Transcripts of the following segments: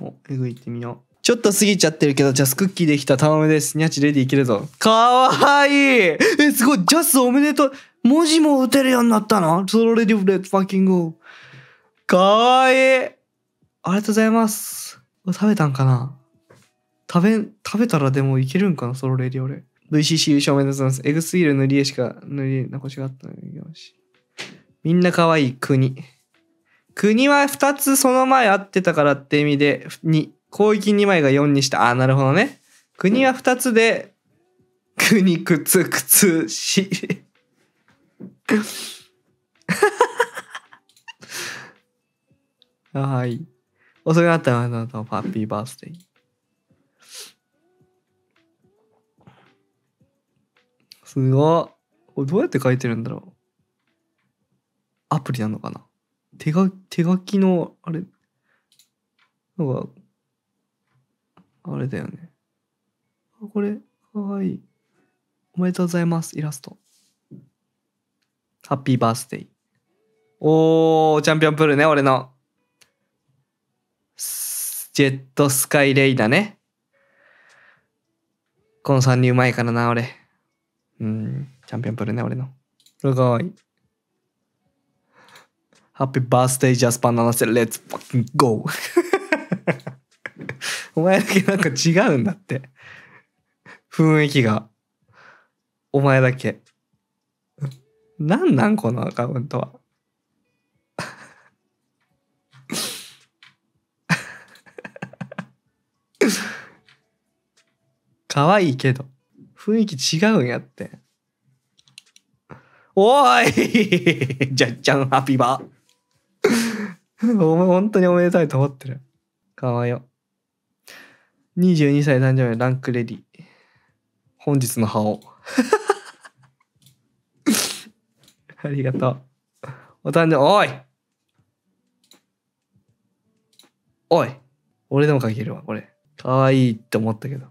もう、えぐいってみよう。ちょっと過ぎちゃってるけど、ジャスクッキーできた頼むです。ニャチレディいけるぞ。かわいいえ、すごいジャスおめでとう文字も打てるようになったのレディフレッファッキング。かわいいありがとうございます。食べたんかな食べ、食べたらでもいけるんかなソロレディオ俺。VCC 優勝おめでとうございます。エグすぎる塗り絵しか塗り絵なこしがあったのよし。みんな可愛い国。国は2つその前合ってたからって意味で、に広域2枚が4にした。ああ、なるほどね。国は2つで、国くつくつし。はい。遅くなったたのハッピーバースデー。すごい。これどうやって書いてるんだろうアプリなのかな手が手書きのあれなんかあれだよねあこれかわいいおめでとうございますイラストハッピーバースデーおーチャンピオンプールね俺のジェットスカイレイだねこの3人うまいからな俺うんチャンピオンプールね俺のすごいハッピーバースデージャスパナナセレッツ7ー。f u c k お前だけなんか違うんだって。雰囲気が。お前だけ。なんなんこのアカウントは。可愛いけど、雰囲気違うんやって。おい じゃっちゃんハッピーバー。本当におめでたいと思ってる。かわよ。22歳誕生日ランクレディ。本日の覇王。ありがとう。お誕生、日、おいおい俺でも書けるわ、これ。かわいいって思ったけど。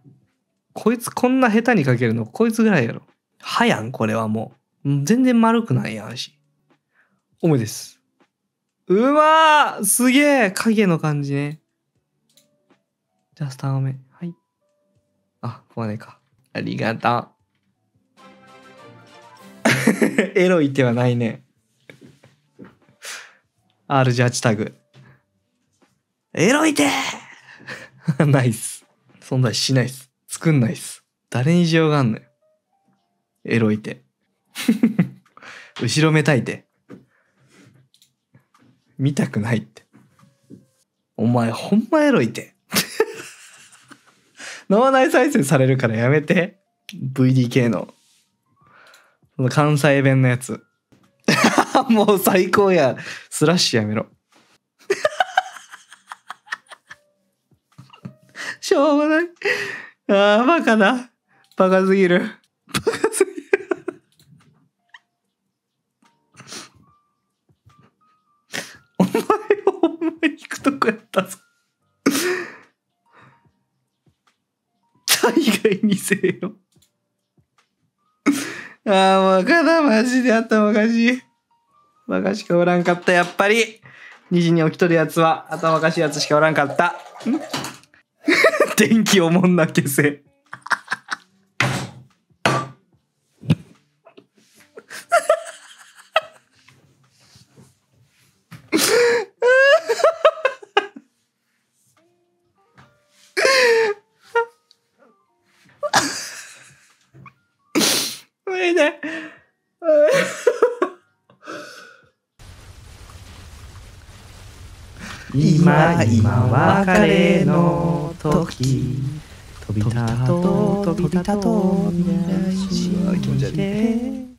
こいつこんな下手に書けるの、こいつぐらいやろ。はやん、これはもう。全然丸くないやんし。おめです。うわーすげえ影の感じね。じゃあ、スター目。はい。あ、ここまでか。ありがとう。エロい手はないね。R18 タグ。エロい手ナイス。存在しないっす。作んないっす。誰に需要があんのよ。エロい手。後ろめたい手。見たくないって。お前ほんまエロいて。脳内再生されるからやめて。VDK の。その関西弁のやつ。もう最高や。スラッシュやめろ。しょうがない。ああ、バカだ。バカすぎる。くったぞ。海外にせよ。ああ、もうかだ、マジで頭おかしい。バカしかおらんかった、やっぱり。2時に起きとるやつは頭おかしいやつしかおらんかった。電気おもんな消せ。ね。今今別れの時飛び立とう飛び立とう未来し気持ち悪い